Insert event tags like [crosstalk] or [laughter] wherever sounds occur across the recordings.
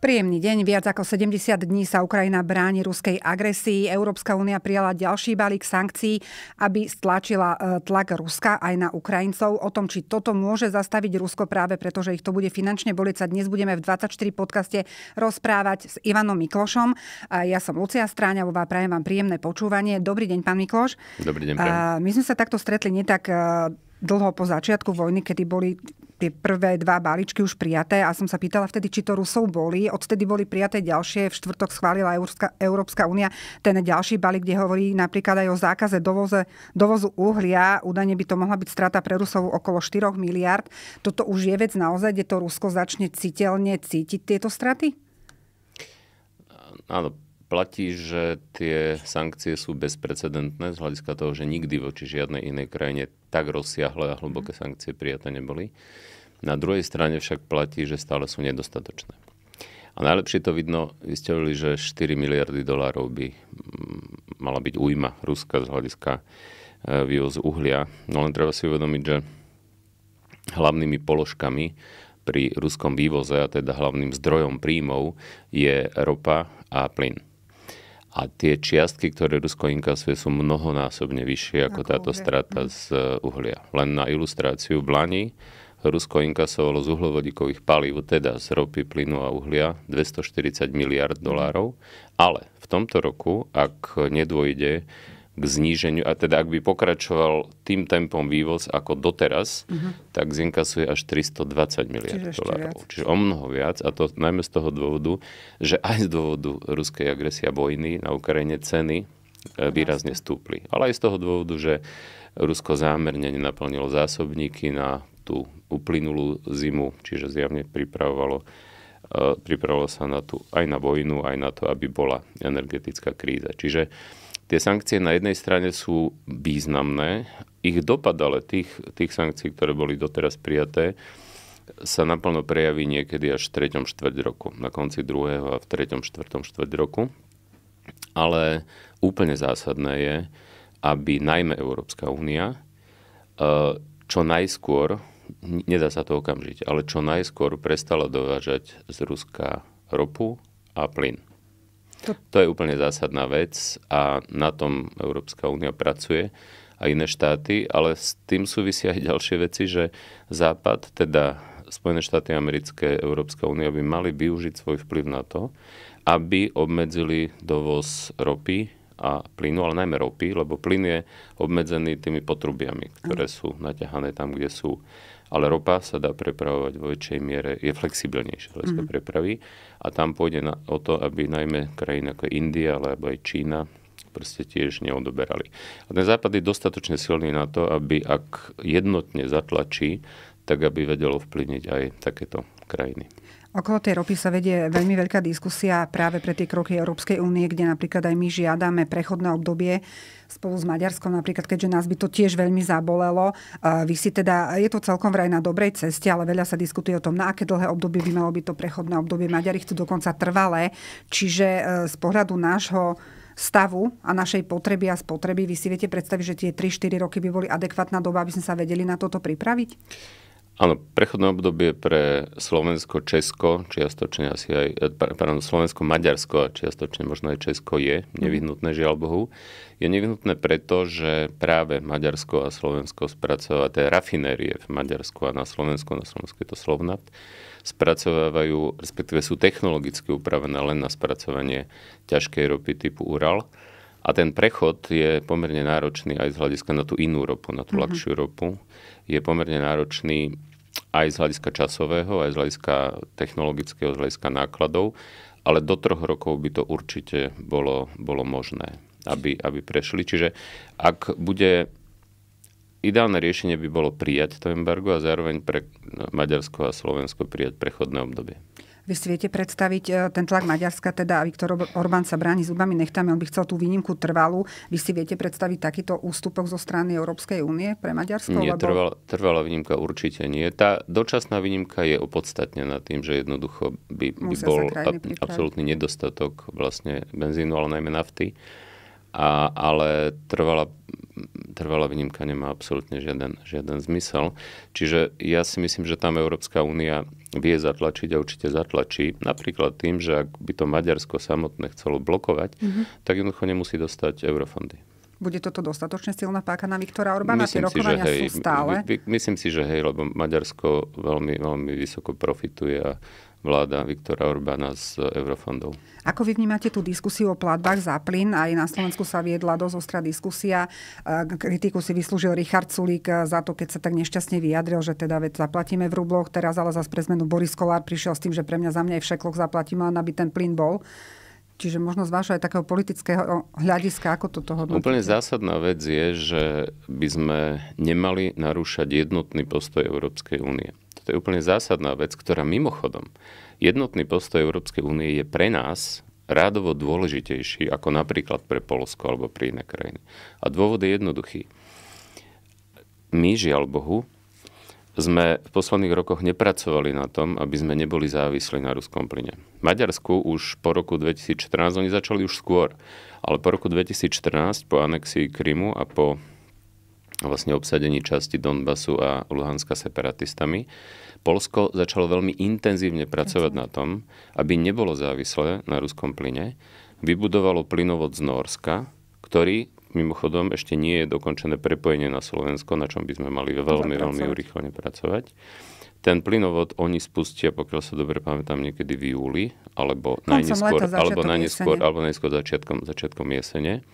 Príjemný deň. Viac ako 70 dní sa Ukrajina bráni ruskej agresii. Európska únia prijala ďalší balík sankcií, aby stlačila e, tlak Ruska aj na Ukrajincov. O tom, či toto môže zastaviť Rusko práve preto, že ich to bude finančne boliť, sa dnes budeme v 24 podcaste rozprávať s Ivanom Miklošom. Ja som Lucia Stráňavová, prajem vám príjemné počúvanie. Dobrý deň, pán Mikloš. Dobrý deň. My sme sa takto stretli nie tak e, dlho po začiatku vojny, kedy boli tie prvé dva balíčky už prijaté a som sa pýtala vtedy, či to Rusov boli. Odtedy boli prijaté ďalšie. V štvrtok schválila Európska, Európska únia ten ďalší balík, kde hovorí napríklad aj o zákaze dovoze, dovozu uhlia. Údajne by to mohla byť strata pre Rusov okolo 4 miliard. Toto už je vec naozaj, kde to Rusko začne citeľne cítiť tieto straty? Áno, platí, že tie sankcie sú bezprecedentné z hľadiska toho, že nikdy voči žiadnej inej krajine tak rozsiahle a hlboké mhm. sankcie prijaté neboli. Na druhej strane však platí, že stále sú nedostatočné. A najlepšie to vidno, vystavili, že 4 miliardy dolárov by mm, mala byť újma Ruska z hľadiska e, vývozu uhlia. No len treba si uvedomiť, že hlavnými položkami pri ruskom vývoze, a teda hlavným zdrojom príjmov, je ropa a plyn. A tie čiastky, ktoré Rusko inkasuje, sú mnohonásobne vyššie ako, ako táto strata mhm. z eh, uhlia. Len na ilustráciu, v Lani Rusko inkasovalo z uhlovodíkových palív, teda z ropy, plynu a uhlia, 240 miliard mhm. dolárov, ale v tomto roku, ak nedôjde k zníženiu, a teda ak by pokračoval tým tempom vývoz ako doteraz, uh-huh. tak zinkasuje až 320 miliard Čiže dolárov. Viac. Čiže o mnoho viac a to najmä z toho dôvodu, že aj z dôvodu ruskej agresie a vojny na Ukrajine ceny e, no, výrazne stúpli. Ale aj z toho dôvodu, že Rusko zámerne nenaplnilo zásobníky na tú uplynulú zimu, čiže zjavne pripravovalo e, pripravilo sa na tú, aj na vojnu, aj na to, aby bola energetická kríza. Čiže uh, Tie sankcie na jednej strane sú významné, ich dopad ale tých, tých sankcií, ktoré boli doteraz prijaté, sa naplno prejaví niekedy až v 3. štvrť roku, na konci druhého a v 3. štvrtom štvrť roku. Ale úplne zásadné je, aby najmä Európska únia e, čo najskôr, nedá sa to okamžiť, ale čo najskôr prestala dovážať z Ruska ropu a plyn. To... to je úplne zásadná vec a na tom Európska únia pracuje a iné štáty, ale s tým súvisia aj ďalšie veci, že Západ, teda Spojené štáty americké, Európska únia by mali využiť svoj vplyv na to, aby obmedzili dovoz ropy a plynu, ale najmä ropy, lebo plyn je obmedzený tými potrubiami, ktoré sú naťahané tam, kde sú ale ropa sa dá prepravovať vo väčšej miere, je flexibilnejšia hľadiska mm. prepravy a tam pôjde na, o to, aby najmä krajiny ako India alebo aj Čína proste tiež neodoberali. A ten západ je dostatočne silný na to, aby ak jednotne zatlačí tak aby vedelo vplyvniť aj takéto krajiny. Okolo tej ropy sa vedie veľmi veľká diskusia práve pre tie kroky Európskej únie, kde napríklad aj my žiadame prechodné obdobie spolu s Maďarskom, napríklad, keďže nás by to tiež veľmi zabolelo. Vy si teda, je to celkom vraj na dobrej ceste, ale veľa sa diskutuje o tom, na aké dlhé obdobie by malo byť to prechodné obdobie. Maďari chcú dokonca trvalé, čiže e, z pohľadu nášho stavu a našej potreby a spotreby, vy si viete predstaviť, že tie 3-4 roky by boli adekvátna doba, aby sme sa vedeli na toto pripraviť? Áno, prechodné obdobie pre Slovensko, Česko, čiastočne asi aj, e, pardon, Slovensko, Maďarsko a čiastočne možno aj Česko je mhm. nevyhnutné, žiaľ Bohu. Je nevyhnutné preto, že práve Maďarsko a Slovensko spracovávajú, tie rafinérie v Maďarsku a na Slovensku, na Slovensku je to Slovnaft, spracovávajú, respektíve sú technologicky upravené len na spracovanie ťažkej ropy typu Ural. A ten prechod je pomerne náročný aj z hľadiska na tú inú ropu, na tú mm-hmm. ľahšiu ropu je pomerne náročný aj z hľadiska časového, aj z hľadiska technologického, z hľadiska nákladov, ale do troch rokov by to určite bolo, bolo možné, aby, aby prešli. Čiže ak bude ideálne riešenie by bolo prijať to embargo a zároveň pre Maďarsko a Slovensko prijať prechodné obdobie. Vy si viete predstaviť e, ten tlak Maďarska, teda Viktor Orbán sa bráni zubami nechtami, on by chcel tú výnimku trvalú. Vy si viete predstaviť takýto ústupok zo strany Európskej únie pre Maďarsko? Nie, lebo... trvala, trvalá výnimka určite nie. Tá dočasná výnimka je opodstatnená tým, že jednoducho by, by bol absolútny nedostatok vlastne benzínu, ale najmä nafty. A, ale trvala, trvala výnimka nemá absolútne žiaden, žiaden zmysel. Čiže ja si myslím, že tam Európska únia vie zatlačiť a určite zatlačí. Napríklad tým, že ak by to Maďarsko samotné chcelo blokovať, mm-hmm. tak jednoducho nemusí dostať eurofondy. Bude toto dostatočne silná páka na Viktora Orbána? Myslím Tie rokovania si, že hej, sú stále? My, my, myslím si, že hej, lebo Maďarsko veľmi, veľmi vysoko profituje a vláda Viktora Orbána z eurofondov. Ako vy vnímate tú diskusiu o platbách za plyn? Aj na Slovensku sa viedla dosť ostrá diskusia. Kritiku si vyslúžil Richard Sulík za to, keď sa tak nešťastne vyjadril, že teda veď zaplatíme v rubloch. Teraz ale zase pre zmenu Boris Kolár prišiel s tým, že pre mňa za mňa aj v zaplatím, len aby ten plyn bol. Čiže možno z vášho aj takého politického hľadiska, ako toto hodnotíte? Úplne zásadná vec je, že by sme nemali narúšať jednotný postoj Európskej únie to je úplne zásadná vec, ktorá mimochodom, jednotný postoj Európskej únie je pre nás rádovo dôležitejší ako napríklad pre Polsko alebo pre iné krajiny. A dôvod je jednoduchý. My, žiaľ Bohu, sme v posledných rokoch nepracovali na tom, aby sme neboli závislí na ruskom plyne. Maďarsku už po roku 2014, oni začali už skôr, ale po roku 2014, po anexii Krymu a po vlastne obsadení časti Donbasu a Luhanska separatistami. Polsko začalo veľmi intenzívne pracovať na tom, aby nebolo závislé na ruskom plyne. Vybudovalo plynovod z Norska, ktorý mimochodom ešte nie je dokončené prepojenie na Slovensko, na čom by sme mali veľmi, veľmi urychlene pracovať. Ten plynovod oni spustia, pokiaľ sa dobre pamätám, niekedy v júli, alebo najneskôr, leta, alebo, najneskôr alebo najneskôr začiatkom, začiatkom jesene.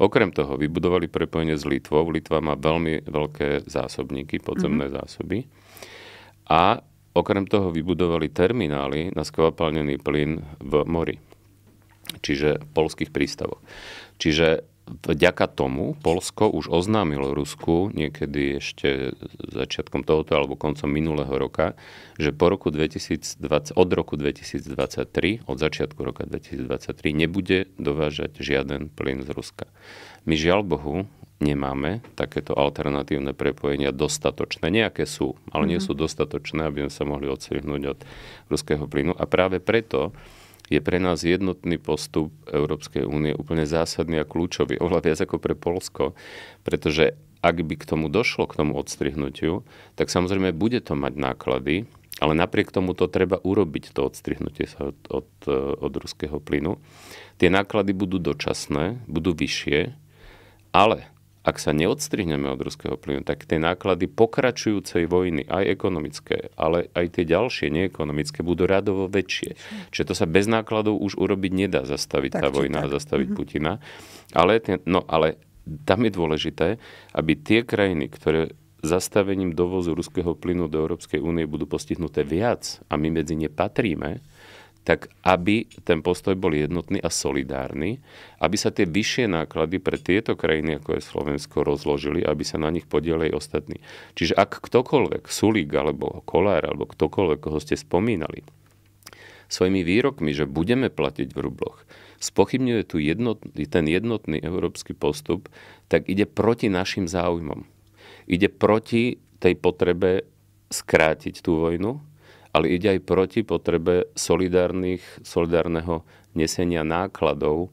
Okrem toho vybudovali prepojenie s Litvou. Litva má veľmi veľké zásobníky, podzemné mm-hmm. zásoby. A okrem toho vybudovali terminály na skvapalnený plyn v mori. Čiže polských prístavoch. Čiže vďaka tomu Polsko už oznámilo Rusku niekedy ešte začiatkom tohoto alebo koncom minulého roka, že po roku 2020, od roku 2023, od začiatku roka 2023 nebude dovážať žiaden plyn z Ruska. My žiaľ Bohu nemáme takéto alternatívne prepojenia dostatočné. Nejaké sú, ale mm-hmm. nie mhm. sú dostatočné, aby sme sa mohli odsvihnúť od ruského plynu. A práve preto je pre nás jednotný postup Európskej únie úplne zásadný a kľúčový, oveľa viac ako pre Polsko, pretože ak by k tomu došlo, k tomu odstrihnutiu, tak samozrejme bude to mať náklady, ale napriek tomu to treba urobiť, to odstrihnutie sa od, od, od ruského plynu. Tie náklady budú dočasné, budú vyššie, ale ak sa neodstrihneme od ruského plynu, tak tie náklady pokračujúcej vojny, aj ekonomické, ale aj tie ďalšie neekonomické, budú radovo väčšie. Čiže to sa bez nákladov už urobiť nedá zastaviť tak, tá vojna tak. a zastaviť mm-hmm. Putina. Ale, ten, no, ale tam je dôležité, aby tie krajiny, ktoré zastavením dovozu ruského plynu do Európskej únie budú postihnuté viac a my medzi ne patríme, tak aby ten postoj bol jednotný a solidárny, aby sa tie vyššie náklady pre tieto krajiny, ako je Slovensko, rozložili, aby sa na nich podielali ostatní. Čiže ak ktokoľvek, Sulík alebo Kolár alebo ktokoľvek, koho ste spomínali, svojimi výrokmi, že budeme platiť v rubloch, spochybňuje tu jednotný, ten jednotný európsky postup, tak ide proti našim záujmom. Ide proti tej potrebe skrátiť tú vojnu, ale ide aj proti potrebe solidárnych, solidárneho nesenia nákladov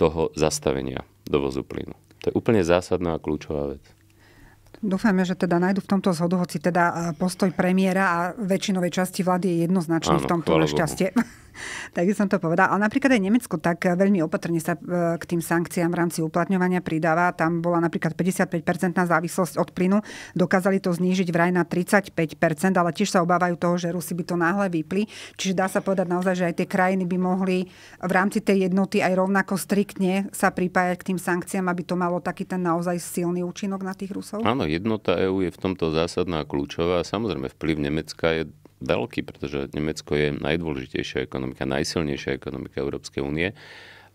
toho zastavenia dovozu plynu. To je úplne zásadná a kľúčová vec. Dúfame, že teda nájdu v tomto zhodu, hoci teda eh, postoj premiéra a väčšinovej časti vlády je jednoznačný Áno, v tomto našťastie. Bohu. [laughs] [laughs] tak by som to povedala. Ale napríklad aj Nemecko tak veľmi opatrne sa e, k tým sankciám v rámci uplatňovania pridáva. Tam bola napríklad 55-percentná závislosť od plynu. Dokázali to znížiť vraj na 35%, ale tiež sa obávajú toho, že Rusi by to náhle vypli. Čiže dá sa povedať naozaj, že aj tie krajiny by mohli v rámci tej jednoty aj rovnako striktne sa pripájať k tým sankciám, aby to malo taký ten naozaj silný účinok na tých Rusov? Áno, jednota EÚ je v tomto zásadná a kľúčová. Samozrejme, vplyv Nemecka je veľký, pretože Nemecko je najdôležitejšia ekonomika, najsilnejšia ekonomika Európskej únie.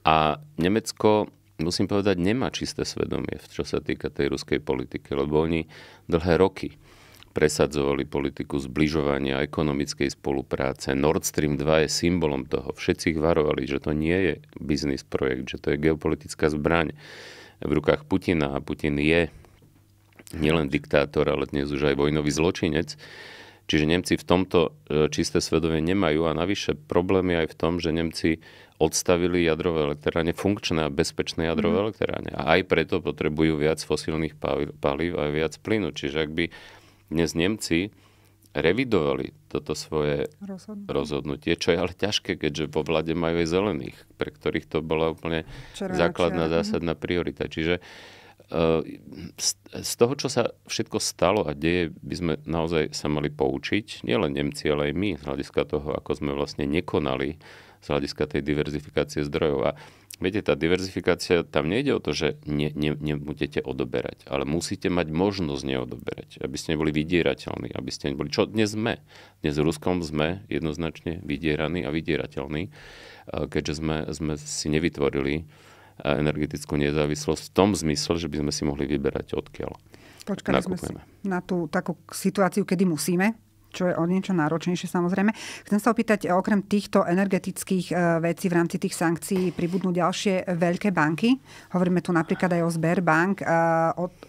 A Nemecko, musím povedať, nemá čisté svedomie, čo sa týka tej ruskej politiky, lebo oni dlhé roky presadzovali politiku zbližovania, ekonomickej spolupráce. Nord Stream 2 je symbolom toho. Všetci ich varovali, že to nie je biznis projekt, že to je geopolitická zbraň v rukách Putina a Putin je nielen diktátor, ale dnes už aj vojnový zločinec. Čiže Nemci v tomto e, čisté svedomie nemajú a navyše problém je aj v tom, že Nemci odstavili jadrové elektrárne, funkčné a bezpečné jadrové mm. elektrárne. A aj preto potrebujú viac fosílnych palív a viac plynu. Čiže ak by dnes Nemci revidovali toto svoje rozhodnutie. rozhodnutie, čo je ale ťažké, keďže vo vláde majú aj zelených, pre ktorých to bola úplne Černá, základná mhm. zásadná priorita. Čiže uh, Ehm, z toho, čo sa všetko stalo a deje, by sme naozaj sa mali poučiť, nielen Nemci, ale aj my, z hľadiska toho, ako sme vlastne nekonali, z hľadiska tej diverzifikácie zdrojov. A viete, tá diverzifikácia, tam nejde o to, že ne, ne, nebudete odoberať, ale musíte mať možnosť neodoberať, aby ste neboli vydierateľní, aby ste neboli, čo dnes sme. Dnes v Ruskom sme jednoznačne vydieraní a vydierateľní, ehm, keďže sme, sme si nevytvorili energetickú nezávislosť v tom zmysle, že by sme si mohli vyberať odkiaľ. Počkali nakupujeme. sme si na tú takú situáciu, kedy musíme čo je o niečo náročnejšie samozrejme. Chcem sa opýtať, okrem týchto energetických e, vecí v rámci tých sankcií pribudnú ďalšie veľké banky. Hovoríme tu napríklad aj o Sberbank e,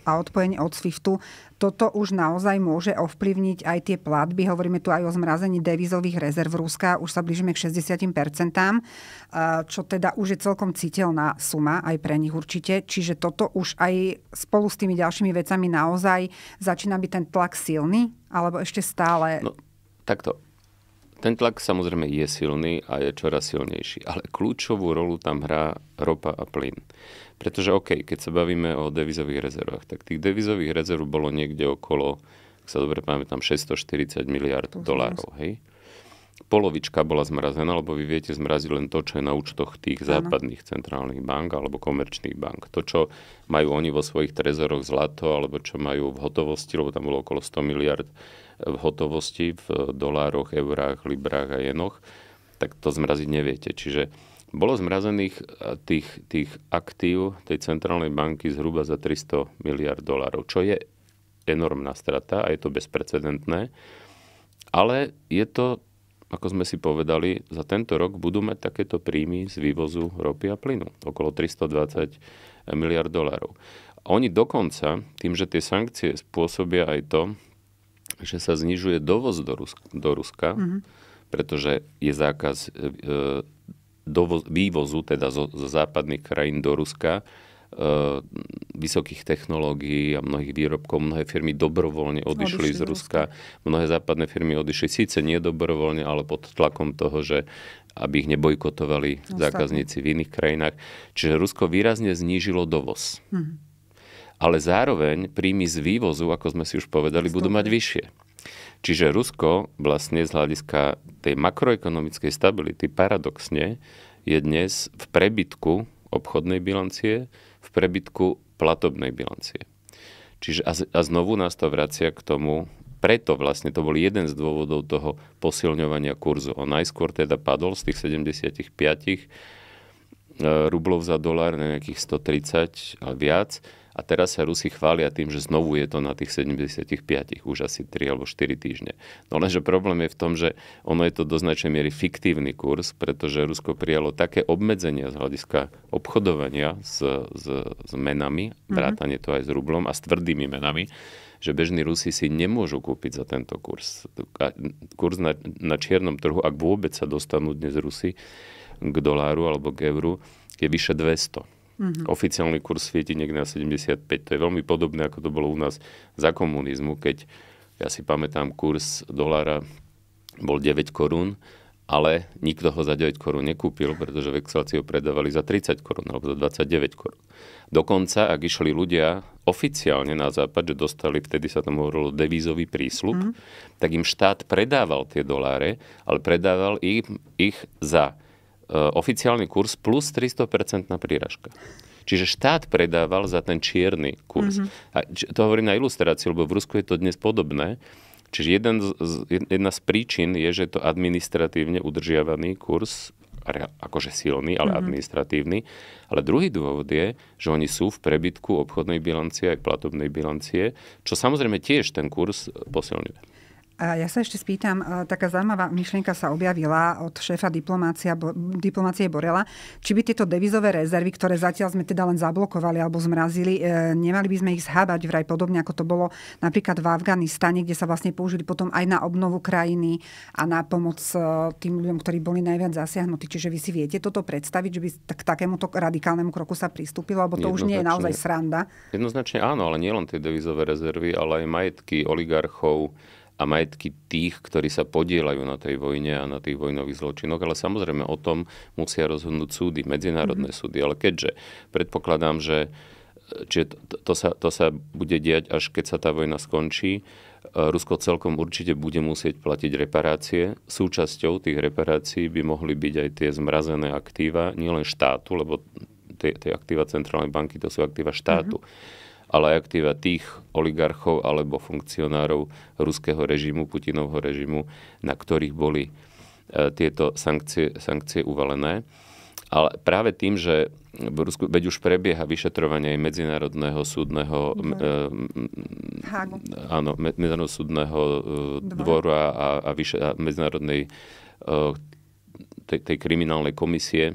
a odpojenie od SWIFTu toto už naozaj môže ovplyvniť aj tie platby. Hovoríme tu aj o zmrazení devízových rezerv Ruska, už sa blížime k 60%, eh, čo teda už je celkom citeľná suma aj pre nich určite. Čiže toto už aj spolu s tými ďalšími vecami naozaj začína byť ten tlak silný, alebo ešte stále... No, takto ten tlak samozrejme je silný a je čoraz silnejší, ale kľúčovú rolu tam hrá ropa a plyn. Pretože OK, keď sa bavíme o devizových rezervách, tak tých devizových rezerv bolo niekde okolo, ak sa dobre pamätám, 640 miliard dolárov. Hej? polovička bola zmrazená, lebo vy viete zmraziť len to, čo je na účtoch tých ano. západných centrálnych bank alebo komerčných bank. To, čo majú oni vo svojich trezoroch zlato alebo čo majú v hotovosti, lebo tam bolo okolo 100 miliard v hotovosti, v dolároch, eurách, librách a jenoch, tak to zmraziť neviete. Čiže bolo zmrazených e, tých, tých aktív tej centrálnej banky zhruba za 300 miliard dolárov, čo je enormná strata a je to bezprecedentné. Ale je to ako sme si povedali, za tento rok budú mať takéto príjmy z vývozu ropy a plynu, okolo 320 miliard dolárov. Oni dokonca, tým, že tie sankcie spôsobia aj to, že sa znižuje dovoz do, Ruska, do Ruska mm-hmm. pretože je zákaz e, e, dovoz, vývozu teda zo, zo západných krajín do Ruska, Eh, vysokých technológií a mnohých výrobkov. Mnohé firmy dobrovoľne odišli, odišli z Ruska. Mnohé západné firmy odišli síce nie dobrovoľne, ale pod tlakom toho, že aby ich nebojkotovali Ostatne. zákazníci v iných krajinách. Čiže Rusko výrazne znížilo dovoz. Hmm. Ale zároveň príjmy z vývozu, ako sme si už povedali, Stop. budú mať vyššie. Čiže Rusko vlastne z hľadiska tej makroekonomickej stability paradoxne je dnes v prebytku obchodnej bilancie prebytku platobnej bilancie. Čiže a, a znovu nás to vracia k tomu, preto vlastne to bol jeden z dôvodov toho posilňovania kurzu. On najskôr teda padol z tých 75 e, rublov za dolár na nejakých 130 a viac a teraz sa Rusi chvália tým, že znovu je to na tých 75, už asi 3 alebo 4 týždne. No lenže problém je v tom, že ono je to do značnej miery fiktívny kurz, pretože Rusko prijalo také obmedzenia z hľadiska obchodovania s, s, s menami, vrátanie mhm. vrátane to aj s rublom a s tvrdými menami, že bežní Rusi si nemôžu kúpiť za tento kurz. Kurz na, na čiernom trhu, ak vôbec sa dostanú dnes Rusi k doláru alebo k euru, je vyše 200. Mm-hmm. Oficiálny kurz svieti niekde na 75. To je veľmi podobné, ako to bolo u nás za komunizmu, keď ja si pamätám, kurz dolára bol 9 korún, ale nikto ho za 9 korún nekúpil, pretože vexláci ho predávali za 30 korún alebo za 29 korún. Dokonca, ak išli ľudia oficiálne na západ, že dostali, vtedy sa tomu hovorilo devízový prísľub, mm. tak im štát predával tie doláre, ale predával ich, ich za Eh, oficiálny kurz plus 300% príražka. Čiže štát predával za ten čierny kurz. Mm-hmm. A to hovorím na ilustráciu, lebo v Rusku je to dnes podobné. Čiže jeden z, jedna z príčin je, že je to administratívne udržiavaný kurz, akože silný, ale mm-hmm. administratívny. Ale druhý dôvod je, že oni sú v prebytku obchodnej bilancie aj platobnej bilancie, čo samozrejme tiež ten kurz posilňuje. Ja sa ešte spýtam, e, taká zaujímavá myšlienka sa objavila od šéfa diplomácia, diplomácie Borela, či by tieto devizové rezervy, ktoré zatiaľ sme teda len zablokovali alebo zmrazili, e, nemali by sme ich zhábať vraj podobne, ako to bolo napríklad v Afganistane, kde sa vlastne použili potom aj na obnovu krajiny a na pomoc e, tým ľuďom, ktorí boli najviac zasiahnutí. Čiže vy si viete toto predstaviť, že by k takémuto radikálnemu kroku sa pristúpilo, lebo to už nie je naozaj sranda. Jednoznačne áno, ale nielen tie devizové rezervy, ale aj majetky oligarchov, a majetky tých, ktorí sa podielajú na tej vojne a na tých vojnových zločinoch, ale samozrejme o tom musia rozhodnúť súdy, medzinárodné mm-hmm. súdy. Ale keďže predpokladám, že čiže to, to, sa, to sa bude diať až keď sa tá vojna skončí, e, Rusko celkom určite bude musieť platiť reparácie. Súčasťou tých reparácií by mohli byť aj tie zmrazené aktíva, nielen štátu, lebo tie, tie aktíva centrálnej banky to sú aktíva štátu. Mm-hmm ale aj aktíva tých oligarchov alebo funkcionárov ruského režimu, Putinovho režimu, na ktorých boli e, tieto sankcie, sankcie uvalené. Ale práve tým, že v Rusku, veď už prebieha vyšetrovanie aj Medzinárodného súdneho mm áno, Medzinárodného súdneho e, dvora a, a, vyše, a Medzinárodnej tej, tej kriminálnej komisie,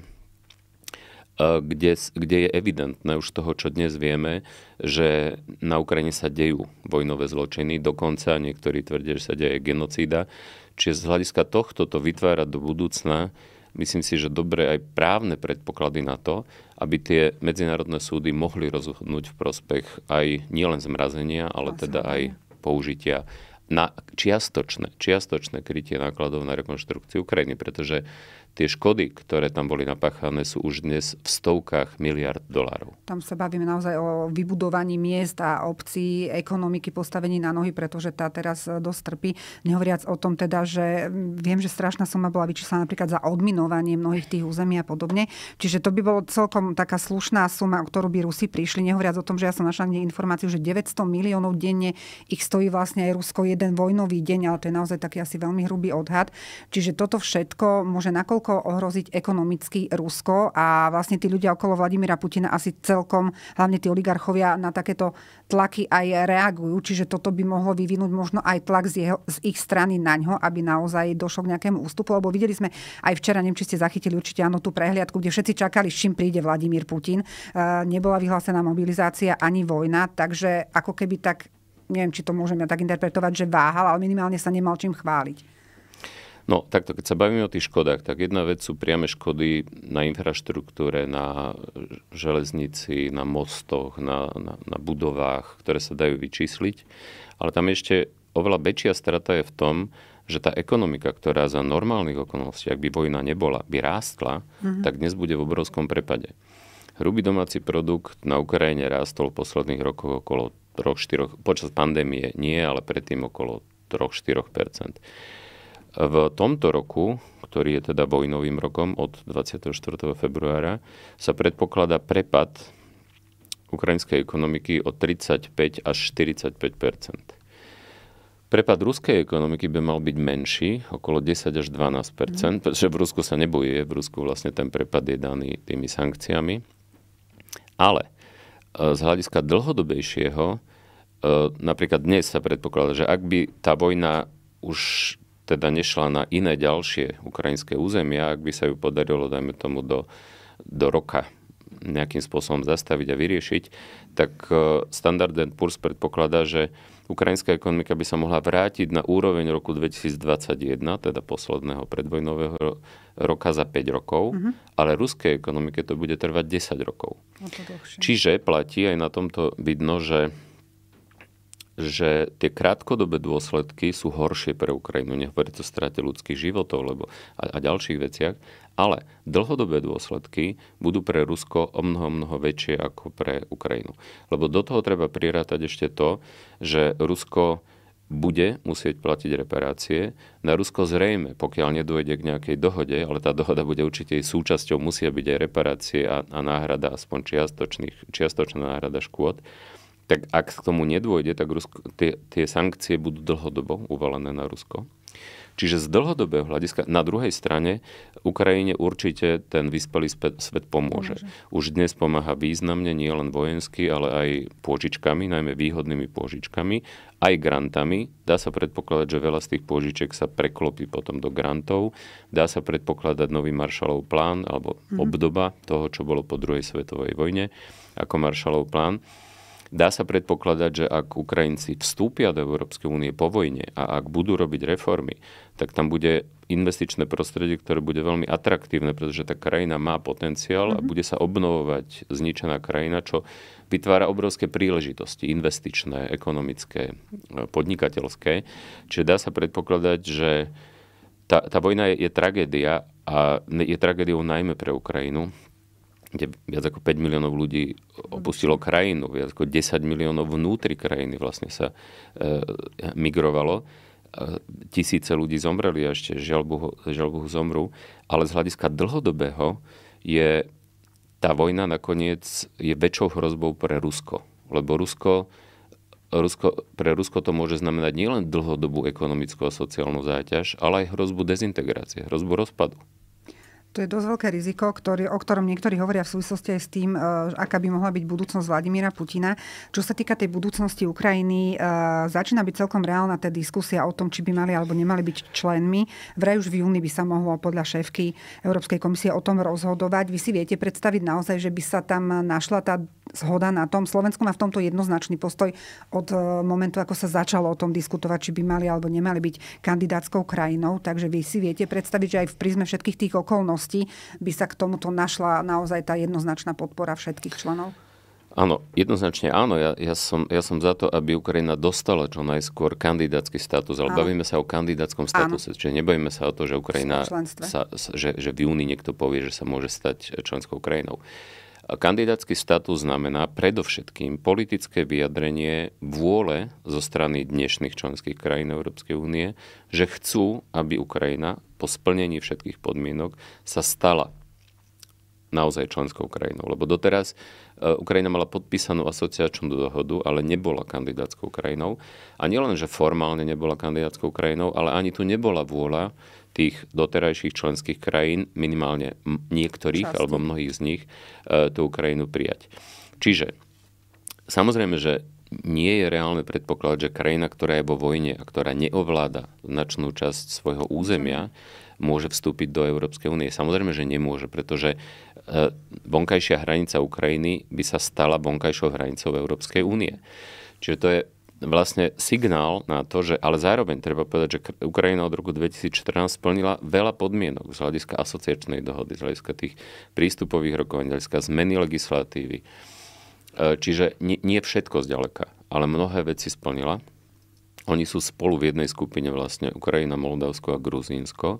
Eh, kde, kde je evidentné už toho, čo dnes vieme, že na Ukrajine sa dejú vojnové zločiny, dokonca niektorí tvrdia, že sa deje genocída. Čiže z hľadiska tohto to vytvára do budúcna, myslím si, že dobre aj právne predpoklady na to, aby tie medzinárodné súdy mohli rozhodnúť v prospech aj nielen zmrazenia, ale teda aj použitia na čiastočné, čiastočné krytie nákladov na rekonštrukciu Ukrajiny, pretože tie škody, ktoré tam boli napáchané, sú už dnes v stovkách miliard dolárov. Tam sa bavíme naozaj o vybudovaní miest a obcí, ekonomiky postavení na nohy, pretože tá teraz e, dosť trpí. Nehovoriac o tom teda, že viem, že strašná suma bola vyčíslená napríklad za odminovanie mnohých tých území a podobne. Čiže to by bolo celkom taká slušná suma, o ktorú by Rusi prišli. Nehovoriac o tom, že ja som našla informáciu, že 900 miliónov denne ich stojí vlastne aj Rusko jeden vojnový deň, ale to je naozaj taký asi veľmi hrubý odhad. Čiže toto všetko môže nakoľko hlboko ohroziť ekonomicky Rusko a vlastne tí ľudia okolo Vladimíra Putina asi celkom, hlavne tí oligarchovia, na takéto tlaky aj reagujú. Čiže toto by mohlo vyvinúť možno aj tlak z, jeho, z ich strany na ňo, aby naozaj došlo k nejakému ústupu. Lebo videli sme aj včera, neviem, či ste zachytili určite áno tú prehliadku, kde všetci čakali, s čím príde Vladimír Putin. E, nebola vyhlásená mobilizácia ani vojna, takže ako keby tak neviem, či to môžem ja tak interpretovať, že váhal, ale minimálne sa nemal čím chváliť. No takto, keď sa bavíme o tých škodách, tak jedna vec sú priame škody na infraštruktúre, na železnici, na mostoch, na, na, na budovách, ktoré sa dajú vyčísliť. Ale tam ešte oveľa väčšia strata je v tom, že tá ekonomika, ktorá za normálnych okolností, ak by vojna nebola, by rástla, mm-hmm. tak dnes bude v obrovskom prepade. Hrubý domáci produkt na Ukrajine rástol v posledných rokoch okolo 3-4, počas pandémie nie, ale predtým okolo 3-4 v tomto roku, ktorý je teda vojnovým rokom od 24. februára, sa predpokladá prepad ukrajinskej ekonomiky o 35 až 45 Prepad ruskej ekonomiky by mal byť menší, okolo 10 až 12 mm. pretože v Rusku sa nebojuje, v Rusku vlastne ten prepad je daný tými sankciami. Ale e, z hľadiska dlhodobejšieho, e, napríklad dnes sa predpokladá, že ak by tá vojna už teda nešla na iné ďalšie ukrajinské územia, ak by sa ju podarilo, dajme tomu, do, do roka nejakým spôsobom zastaviť a vyriešiť, tak e, Standard Poor's predpokladá, že ukrajinská ekonomika by sa mohla vrátiť na úroveň roku 2021, teda posledného predvojnového roka za 5 rokov, mm-hmm. ale ruskej ekonomike to bude trvať 10 rokov. No Čiže platí aj na tomto vidno, že že tie krátkodobé dôsledky sú horšie pre Ukrajinu. Nehovorí to strate ľudských životov lebo, a, a ďalších veciach, ale dlhodobé dôsledky budú pre Rusko o mnoho, mnoho väčšie ako pre Ukrajinu. Lebo do toho treba prirátať ešte to, že Rusko bude musieť platiť reparácie. Na Rusko zrejme, pokiaľ nedôjde k nejakej dohode, ale tá dohoda bude určite jej súčasťou, musia byť aj reparácie a, a náhrada, aspoň čiastočná náhrada škôd tak ak k tomu nedôjde, tak Rusko, tie, tie sankcie budú dlhodobo uvalené na Rusko. Čiže z dlhodobého hľadiska na druhej strane Ukrajine určite ten vyspelý svet pomôže. Už dnes pomáha významne, nie len vojensky, ale aj pôžičkami, najmä výhodnými pôžičkami, aj grantami. Dá sa predpokladať, že veľa z tých pôžičiek sa preklopí potom do grantov. Dá sa predpokladať nový maršalov plán alebo mm obdoba toho, čo bolo po druhej svetovej vojne ako maršalov plán. Dá sa predpokladať, že ak Ukrajinci vstúpia do Európskej únie po vojne a ak budú robiť reformy, tak tam bude investičné prostredie, ktoré bude veľmi atraktívne, pretože tá krajina má potenciál mm-hmm. a mhm. bude sa obnovovať zničená krajina, čo vytvára obrovské príležitosti investičné, ekonomické, e, podnikateľské. Čiže dá sa predpokladať, že tá, tá vojna je, je tragédia a je tragédiou najmä pre Ukrajinu, kde viac ako 5 miliónov ľudí opustilo krajinu, viac ako 10 miliónov vnútri krajiny vlastne sa e, migrovalo. E, tisíce ľudí zomreli a ešte žiaľ Bohu, zomru. Ale z hľadiska dlhodobého je tá vojna nakoniec je väčšou hrozbou pre Rusko. Lebo Rusko, Rusko, pre Rusko to môže znamenať nielen dlhodobú ekonomickú a sociálnu záťaž, ale aj hrozbu dezintegrácie, hrozbu rozpadu. To je dosť veľké riziko, ktorý, o ktorom niektorí hovoria v súvislosti aj s tým, e, aká by mohla byť budúcnosť Vladimíra Putina. Čo sa týka tej budúcnosti Ukrajiny, e, začína byť celkom reálna tá diskusia o tom, či by mali alebo nemali byť členmi. Vraj už v júni by sa mohlo podľa šéfky Európskej komisie o tom rozhodovať. Vy si viete predstaviť naozaj, že by sa tam našla tá zhoda na tom. Slovensko má v tomto jednoznačný postoj od e, momentu, ako sa začalo o tom diskutovať, či by mali alebo nemali byť kandidátskou krajinou. Takže vy si viete predstaviť, že aj v prízme všetkých tých okolností verejnosti, by sa k tomuto našla naozaj tá jednoznačná podpora všetkých členov? Áno, jednoznačne áno. Ja, ja, som, ja som za to, aby Ukrajina dostala čo najskôr kandidátsky status, ale áno. bavíme sa o kandidátskom statuse, áno. čiže nebavíme sa o to, že Ukrajina sa, že, že v júni niekto povie, že sa môže stať členskou krajinou. Kandidátsky status znamená predovšetkým politické vyjadrenie vôle zo strany dnešných členských krajín Európskej únie, že chcú, aby Ukrajina po splnení všetkých podmienok sa stala naozaj členskou krajinou. Lebo doteraz e, Ukrajina mala podpísanú asociačnú dohodu, ale nebola kandidátskou krajinou. A nielen, že formálne nebola kandidátskou krajinou, ale ani tu nebola vôľa tých doterajších členských krajín, minimálne niektorých Časný. alebo mnohých z nich, e, tú Ukrajinu prijať. Čiže samozrejme, že nie je reálne predpoklad, že krajina, ktorá je vo vojne a ktorá neovláda značnú časť svojho územia, môže vstúpiť do Európskej únie. Samozrejme, že nemôže, pretože e, vonkajšia hranica Ukrajiny by sa stala vonkajšou hranicou Európskej únie. Čiže to je vlastne signál na to, že ale zároveň treba povedať, že Ukrajina od roku 2014 splnila veľa podmienok z hľadiska asociačnej dohody, z hľadiska tých prístupových rokovaní, z hľadiska zmeny legislatívy, E, čiže nie, nie všetko zďaleka, ale mnohé veci splnila. Oni sú spolu v jednej skupine vlastne Ukrajina, Moldavsko a Gruzínsko. E,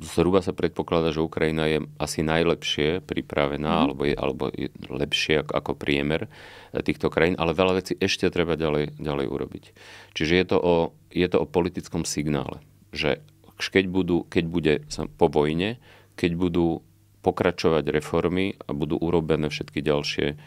zhruba sa predpokladá, že Ukrajina je asi najlepšie pripravená, mm. alebo, je, alebo je lepšie ako priemer e, týchto krajín, ale veľa vecí ešte treba ďalej, ďalej urobiť. Čiže je to, o, je to o politickom signále, že keď, budú, keď bude po vojne, keď budú pokračovať reformy a budú urobené všetky ďalšie,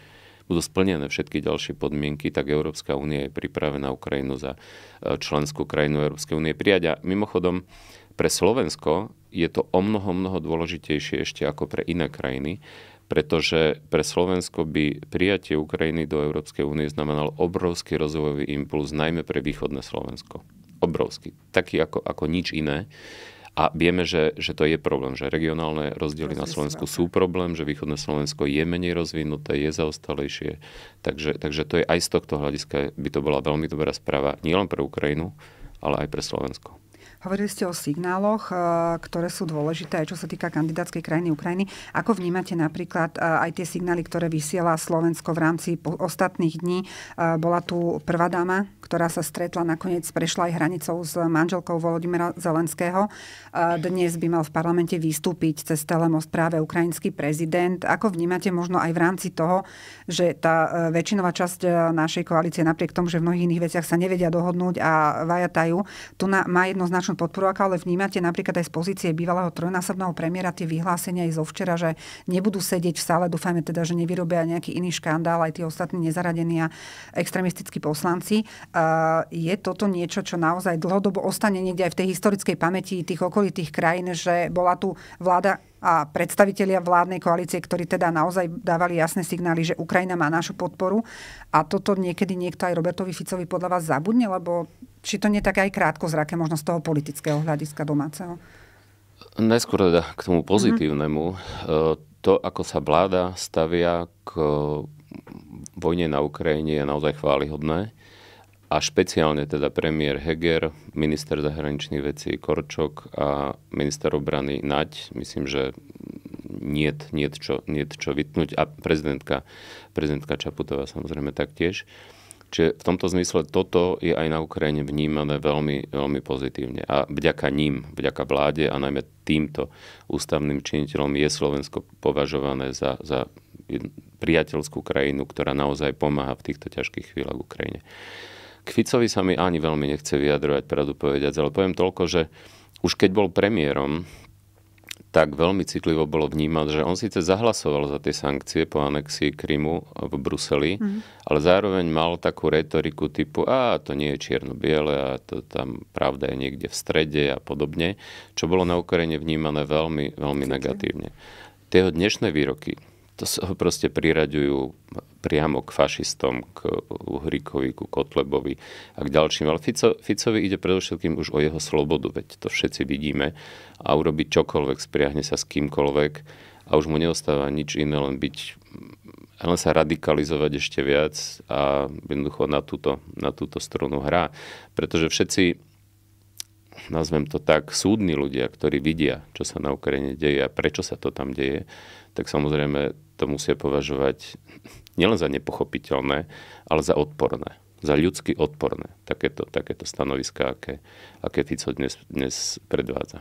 budú splnené všetky ďalšie podmienky, tak Európska únia je pripravená Ukrajinu za e, členskú krajinu Európskej únie prijať. A mimochodom, pre Slovensko je to o mnoho, mnoho dôležitejšie ešte ako pre iné krajiny, pretože pre Slovensko by prijatie Ukrajiny do Európskej únie znamenalo obrovský rozvojový impuls, najmä pre východné Slovensko. Obrovský. Taký ako, ako nič iné. A vieme, že, že to je problém, že regionálne rozdiely na Slovensku sú problém, že východné Slovensko je menej rozvinuté, je zaostalejšie. Takže, takže to je aj z tohto hľadiska by to bola veľmi dobrá správa nielen pre Ukrajinu, ale aj pre Slovensko. Hovorili ste o signáloch, e, ktoré sú dôležité aj čo sa týka kandidátskej krajiny Ukrajiny. Ako vnímate napríklad e, aj tie signály, ktoré vysiela Slovensko v rámci ostatných dní? E, bola tu prvá dáma, ktorá sa stretla, nakoniec prešla aj hranicou s manželkou Volodymyra Zelenského. Dnes by mal v parlamente vystúpiť cez telemost práve ukrajinský prezident. Ako vnímate možno aj v rámci toho, že tá väčšinová časť našej koalície napriek tomu, že v mnohých iných veciach sa nevedia dohodnúť a vajatajú, tu má jednoznačnú finančnú podporu, aká ale vnímate napríklad aj z pozície bývalého trojnásobného premiéra tie vyhlásenia aj zo včera, že nebudú sedieť v sále, Dúfajme teda, že nevyrobia nejaký iný škandál aj tie ostatní nezaradení a extremistickí poslanci. E, je toto niečo, čo naozaj dlhodobo ostane niekde aj v tej historickej pamäti tých okolitých krajín, že bola tu vláda a predstavitelia vládnej koalície, ktorí teda naozaj dávali jasné signály, že Ukrajina má našu podporu. A toto niekedy niekto aj Robertovi Ficovi podľa vás zabudne, lebo či to nie tak aj krátko zrake, možno z toho politického hľadiska domáceho? Najskôr teda k tomu pozitívnemu. Mm-hmm. To, ako sa vláda stavia k vojne na Ukrajine, je naozaj chválihodné a špeciálne teda premiér Heger, minister zahraničných vecí Korčok a minister obrany Naď. Myslím, že niet, niet, čo, niet čo vytnúť a prezidentka, prezidentka Čaputová samozrejme taktiež. Čiže v tomto zmysle toto je aj na Ukrajine vnímané veľmi, veľmi pozitívne. A vďaka ním, vďaka vláde a najmä týmto ústavným činiteľom je Slovensko považované za, za priateľskú krajinu, ktorá naozaj pomáha v týchto ťažkých chvíľach Ukrajine. K Ficovi sa mi ani veľmi nechce vyjadrovať, pravdu povedať, ale poviem toľko, že už keď bol premiérom, tak veľmi citlivo bolo vnímať, že on síce zahlasoval za tie sankcie po anexii Krymu v Bruseli, mm. ale zároveň mal takú retoriku typu a to nie je čierno-biele a to tam pravda je niekde v strede a podobne, čo bolo na Ukrajine vnímané veľmi, veľmi negatívne. Tieho dnešné výroky to sa ho proste priraďujú priamo k fašistom, k Uhrikovi, ku Kotlebovi a k ďalším. Ale Fico, Ficovi ide predovšetkým už o jeho slobodu, veď to všetci vidíme. A urobiť čokoľvek, spriahne sa s kýmkoľvek a už mu neostáva nič iné, len byť len sa radikalizovať ešte viac a jednoducho na túto, na túto stranu hrá. Pretože všetci nazvem to tak, súdni ľudia, ktorí vidia, čo sa na Ukrajine deje a prečo sa to tam deje, tak samozrejme to musia považovať nielen za nepochopiteľné, ale za odporné. Za ľudsky odporné. Takéto, takéto stanoviska, aké, aké Fico dnes, dnes predvádza.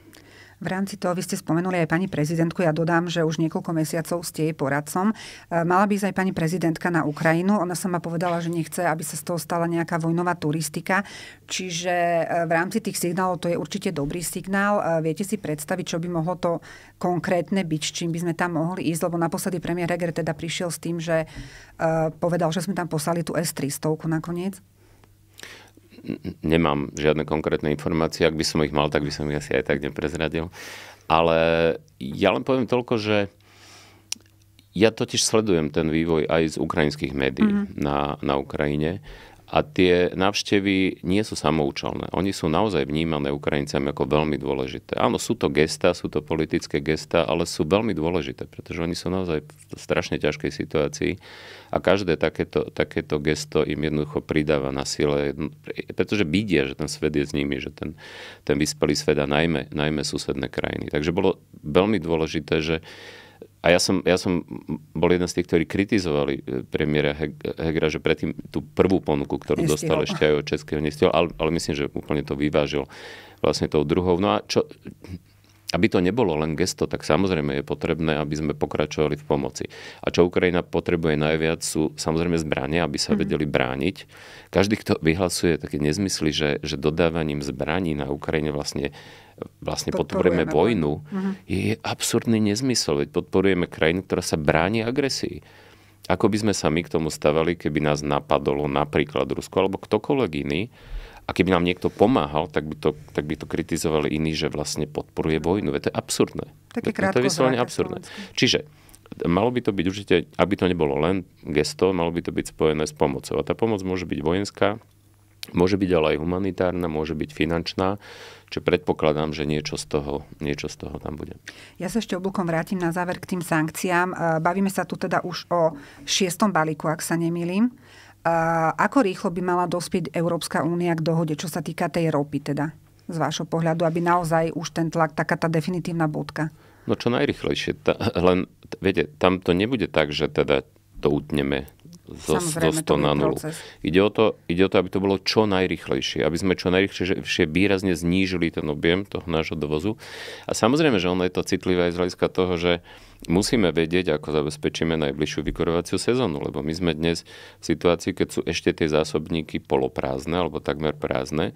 V rámci toho, vy ste spomenuli aj pani prezidentku, ja dodám, že už niekoľko mesiacov ste jej poradcom. E, mala by ísť aj pani prezidentka na Ukrajinu. Ona sama povedala, že nechce, aby sa z toho stala nejaká vojnová turistika. Čiže e, v rámci tých signálov to je určite dobrý signál. E, viete si predstaviť, čo by mohlo to konkrétne byť, s čím by sme tam mohli ísť, lebo naposledy premiér Heger teda prišiel s tým, že povedal, že sme tam poslali tú S-300 nakoniec nemám žiadne konkrétne informácie. Ak by som ich mal, tak by som ich asi aj tak neprezradil. Ale ja len poviem toľko, že ja totiž sledujem ten vývoj aj z ukrajinských médií mm-hmm. na, na Ukrajine. A tie návštevy nie sú samoučelné. Oni sú naozaj vnímané Ukrajincami ako veľmi dôležité. Áno, sú to gesta, sú to politické gesta, ale sú veľmi dôležité, pretože oni sú naozaj v strašne ťažkej situácii a každé takéto, takéto gesto im jednoducho pridáva na sile, no, pretože vidia, že ten svet je s nimi, že ten, ten vyspelý svet a najmä, najmä susedné krajiny. Takže bolo veľmi dôležité, že a ja som, ja som bol jeden z tých, ktorí kritizovali e, premiéra Hegra že predtým tú prvú ponuku, ktorú nestihol. dostal ešte aj od Českého, nestihol, ale, ale myslím, že úplne to vyvážil vlastne tou druhou. No a čo, aby to nebolo len gesto, tak samozrejme je potrebné, aby sme pokračovali v pomoci. A čo Ukrajina potrebuje najviac sú samozrejme zbranie, aby sa mm-hmm. vedeli brániť. Každý, kto vyhlasuje také nezmysly, že, že dodávaním zbraní na Ukrajine vlastne vlastne podporujeme, podporujeme vojnu, uh-huh. je absurdný nezmysel. Veď podporujeme krajinu, ktorá sa bráni agresii. Ako by sme sa my k tomu stavali, keby nás napadlo napríklad Rusko alebo ktokoľvek iný, a keby nám niekto pomáhal, tak by to, tak by to kritizovali iní, že vlastne podporuje vojnu. Veď to je absurdné. Také to je vyslovene absurdné. Čiže malo by to byť určite, aby to nebolo len gesto, malo by to byť spojené s pomocou. A tá pomoc môže byť vojenská, Môže byť ale aj humanitárna, môže byť finančná, čo predpokladám, že niečo z toho, niečo z toho tam bude. Ja sa ešte oblúkom vrátim na záver k tým sankciám. E, bavíme sa tu teda už o šiestom balíku, ak sa nemýlim. E, ako rýchlo by mala dospieť Európska únia k dohode, čo sa týka tej ropy teda? Z vášho pohľadu, aby naozaj už ten tlak, taká tá definitívna bodka. No čo najrychlejšie. Tá, len, viete, tam to nebude tak, že teda to utneme zo, zo 100 na 0. Ide o, to, ide o to, aby to bolo čo najrychlejšie, aby sme čo najrychlejšie výrazne znížili ten objem toho nášho dovozu. A samozrejme, že ono je to citlivé aj z hľadiska toho, že uh, musíme vedieť, ako zabezpečíme najbližšiu vykurovaciu sezónu, lebo my sme dnes v situácii, keď sú ešte tie zásobníky poloprázdne alebo takmer prázdne,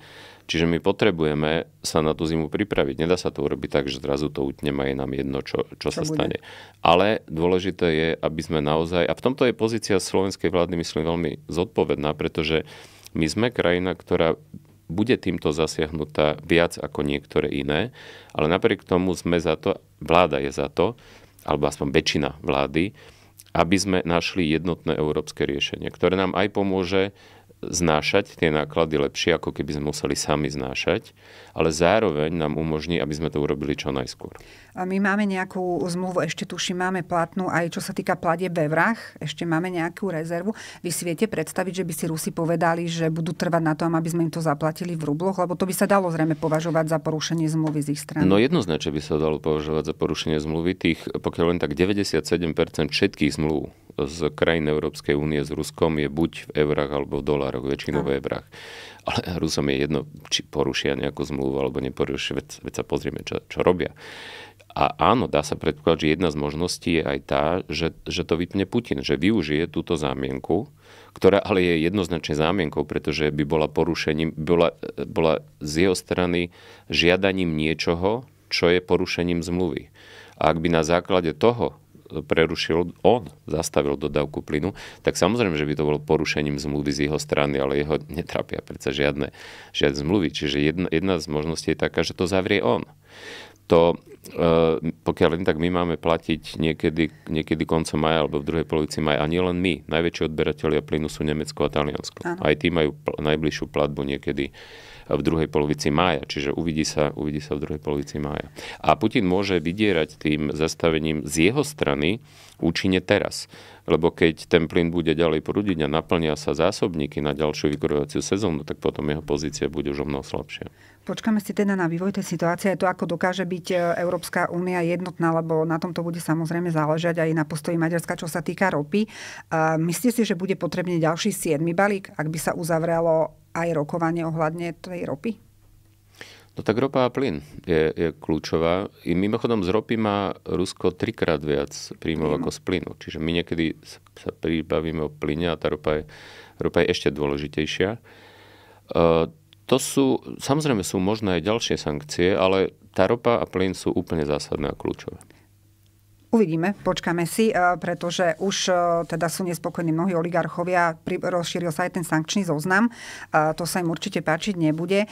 čiže my potrebujeme sa na tú zimu pripraviť. Nedá sa to urobiť tak, že zrazu to utne je nám jedno, čo, čo, čo sa bude? stane. Ale dôležité je, aby sme naozaj, a v tomto je pozícia slovenskej vlády, myslím, veľmi zodpovedná, pretože my sme krajina, ktorá bude týmto zasiahnutá viac ako niektoré iné, ale napriek tomu sme za to, vláda je za to, alebo aspoň väčšina vlády, aby sme našli jednotné európske riešenie, ktoré nám aj pomôže znášať tie náklady lepšie, ako keby sme museli sami znášať, ale zároveň nám umožní, aby sme to urobili čo najskôr. A my máme nejakú zmluvu, ešte tuším, máme platnú aj čo sa týka plade ve vrach, ešte máme nejakú rezervu. Vy si viete predstaviť, že by si Rusi povedali, že budú trvať na tom, aby sme im to zaplatili v rubloch, lebo to by sa dalo zrejme považovať za porušenie zmluvy z ich strany. No jednoznačne by sa dalo považovať za porušenie zmluvy tých, pokiaľ len tak 97% všetkých zmluv z krajín Európskej únie s Ruskom je buď v eurách alebo v dolároch, väčšinou v eurách. Ale Rusom je jedno, či porušia nejakú zmluvu alebo neporušia, veď, veď sa pozrieme, čo, čo robia. A áno, dá sa predpokladať, že jedna z možností je aj tá, že, že to vypne Putin, že využije túto zámienku, ktorá ale je jednoznačne zámienkou, pretože by bola porušením, bola, bola z jeho strany žiadaním niečoho, čo je porušením zmluvy. A ak by na základe toho prerušil on, zastavil dodávku plynu, tak samozrejme, že by to bolo porušením zmluvy z jeho strany, ale jeho netrapia predsa žiadne, žiadne zmluvy. Čiže jedna, jedna z možností je taká, že to zavrie on. To, e, pokiaľ len tak my máme platiť niekedy, niekedy koncom maja alebo v druhej polovici maja, a nie len my, najväčší odberatelia plynu sú Nemecko a Taliansko. Aj tí majú pl- najbližšiu platbu niekedy v druhej polovici mája. Čiže uvidí sa, uvidí sa v druhej polovici mája. A Putin môže vydierať tým zastavením z jeho strany účinne teraz. Lebo keď ten plyn bude ďalej prúdiť a naplnia sa zásobníky na ďalšiu vykurovaciu sezónu, tak potom jeho pozícia bude už o mnoho slabšia. Počkáme si teda na vývoj tej situácie a to, ako dokáže byť e, Európska únia jednotná, lebo na tom to bude samozrejme záležať aj na postoji Maďarska, čo sa týka ropy. Myslíte si, že bude potrebný ďalší 7 balík, ak by sa uzavrelo aj rokovanie ohľadne tej ropy? No tak ropa a plyn je, je kľúčová. I mimochodom z ropy má Rusko trikrát viac príjmov ako z plynu. Čiže my niekedy sa pribavíme o plyne a tá ropa je, ropa je ešte dôležitejšia. E, to sú, samozrejme sú možné aj ďalšie sankcie, ale tá ropa a plyn sú úplne zásadné a kľúčové. Uvidíme, počkáme si, e, pretože už e, teda sú nespokojní mnohí oligarchovia, rozšíril sa aj ten sankčný zoznam, e, to sa im určite páčiť nebude.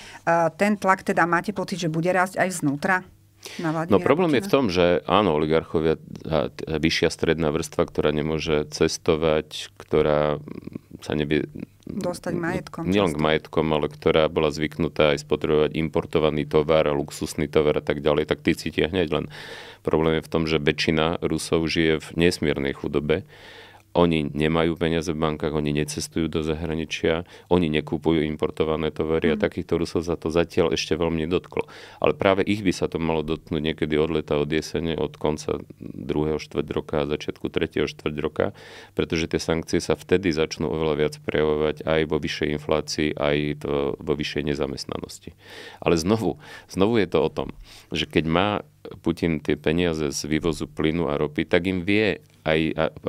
Ten tlak teda máte pocit, že bude rásť aj znútra? No problém je v tom, že áno, oligarchovia, tá vyššia stredná vrstva, ktorá nemôže cestovať, ktorá sa nevie dostať majetkom. Nielen k majetkom, ale ktorá bola zvyknutá aj spotrebovať importovaný tovar, luxusný tovar a tak ďalej, tak ty cítia hneď len. Problém je v tom, že väčšina Rusov žije v nesmiernej chudobe oni nemajú peniaze v bankách, oni necestujú do zahraničia, oni nekúpujú importované tovary mm. a mhm. takýchto ktorú sa to zatiaľ ešte veľmi nedotklo. Ale práve ich by sa to malo dotknúť niekedy od leta, od jesene, od konca druhého štvrť roka a začiatku tretieho štvrť roka, pretože tie sankcie sa vtedy začnú oveľa viac prejavovať aj vo vyššej inflácii, aj to, vo vyššej nezamestnanosti. Ale znovu, znovu je to o tom, že keď má Putin tie peniaze z vývozu plynu a ropy, tak im vie aj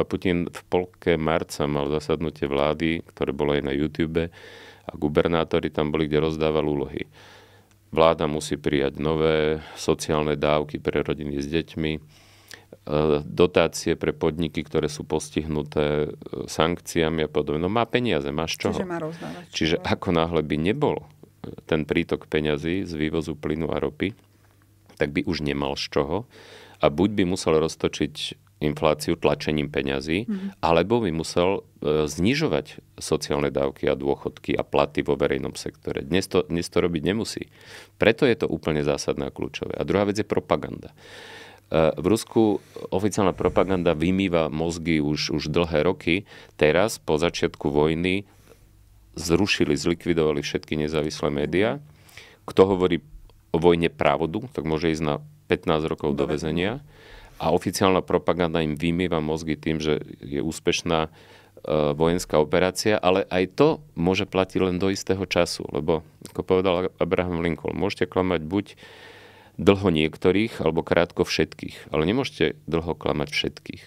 Putin v polke marca mal zasadnutie vlády, ktoré bolo aj na YouTube a gubernátori tam boli, kde rozdával úlohy. Vláda musí prijať nové sociálne dávky pre rodiny s deťmi, e, dotácie pre podniky, ktoré sú postihnuté e, sankciami a podobne. No má peniaze, máš čoho. Čiže má Čiže ako náhle by nebol e, ten prítok peňazí z vývozu plynu a ropy, tak by už nemal z čoho a buď by musel roztočiť infláciu tlačením peňazí, mm-hmm. alebo by musel e, znižovať sociálne dávky a dôchodky a platy vo verejnom sektore. Dnes to, dnes to robiť nemusí. Preto je to úplne zásadné a kľúčové. A druhá vec je propaganda. E, v Rusku oficiálna propaganda vymýva mozgy už, už dlhé roky. Teraz, po začiatku vojny, zrušili, zlikvidovali všetky nezávislé médiá. Kto hovorí o vojne právodu, tak môže ísť na 15 rokov do väzenia. väzenia a oficiálna propaganda im vymýva mozgy tým, že je úspešná e, vojenská operácia, ale aj to môže platiť len do istého času, lebo ako povedal Abraham Lincoln, môžete klamať buď dlho niektorých, alebo krátko všetkých, ale nemôžete dlho klamať všetkých.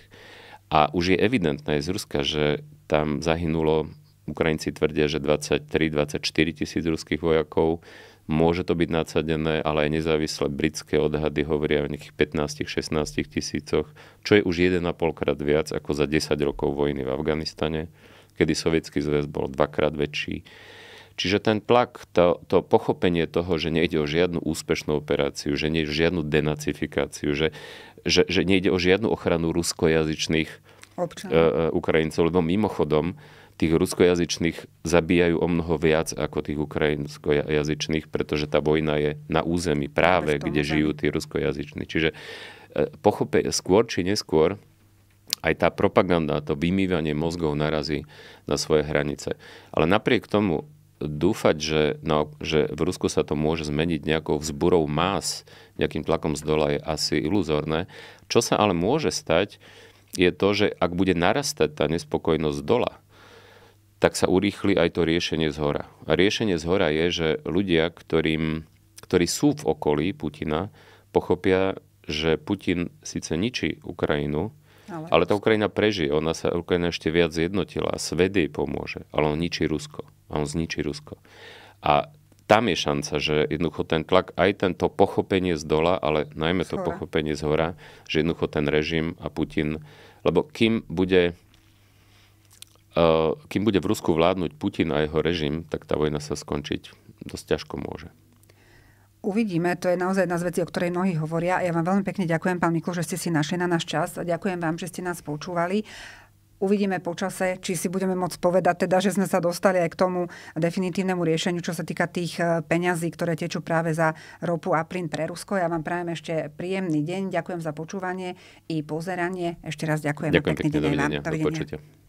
A už je evidentné z Ruska, že tam zahynulo, Ukrajinci tvrdia, že 23-24 tisíc ruských vojakov, Môže to byť nadsadené, ale aj nezávislé britské odhady hovoria o nejakých 15-16 tisícoch, čo je už 1,5 krát viac ako za 10 rokov vojny v Afganistane, kedy sovietský zväz bol dvakrát väčší. Čiže ten tlak, to, to pochopenie toho, že nejde o žiadnu úspešnú operáciu, že nejde o žiadnu denacifikáciu, že, že, že nejde o žiadnu ochranu ruskojazyčných uh, Ukrajincov, lebo mimochodom tých ruskojazyčných zabíjajú o mnoho viac ako tých ukrajinskojazyčných, pretože tá vojna je na území práve, kde žijú tí ruskojazyční. Čiže e, pochopie, skôr či neskôr aj tá propaganda, to vymývanie mozgov narazí na svoje hranice. Ale napriek tomu dúfať, že, no, že v Rusku sa to môže zmeniť nejakou vzburou más, nejakým tlakom z dola je asi iluzorné. Čo sa ale môže stať, je to, že ak bude narastať tá nespokojnosť z dola, tak sa urýchli aj to riešenie z hora. A riešenie z hora je, že ľudia, ktorým, ktorí sú v okolí Putina, pochopia, že Putin síce ničí Ukrajinu, ale, ale tá Ukrajina prežije. Ona sa Ukrajina ešte viac zjednotila a svedy jej pomôže. Ale on ničí Rusko. A on zničí Rusko. A tam je šanca, že jednoducho ten tlak, aj tento pochopenie z dola, ale najmä to pochopenie z hora, že jednoducho ten režim a Putin, lebo kým bude Eh, kým bude v Rusku vládnuť Putin a jeho režim, tak tá vojna sa skončiť dosť ťažko môže. Uvidíme, to je naozaj jedna z vecí, o ktorej mnohí hovoria. Ja vám veľmi pekne ďakujem, pán Miku, že ste si našli na náš čas a ďakujem vám, že ste nás počúvali. Uvidíme počase, či si budeme môcť povedať, teda, že sme sa dostali aj k tomu definitívnemu riešeniu, čo sa týka tých eh, peňazí, ktoré tečú práve za ropu a plyn pre Rusko. Ja vám prajem ešte príjemný deň, ďakujem za počúvanie i pozeranie. Ešte raz ďakujem. Ďakujem pekne, pekný dovidenia. vám. Dovidenia.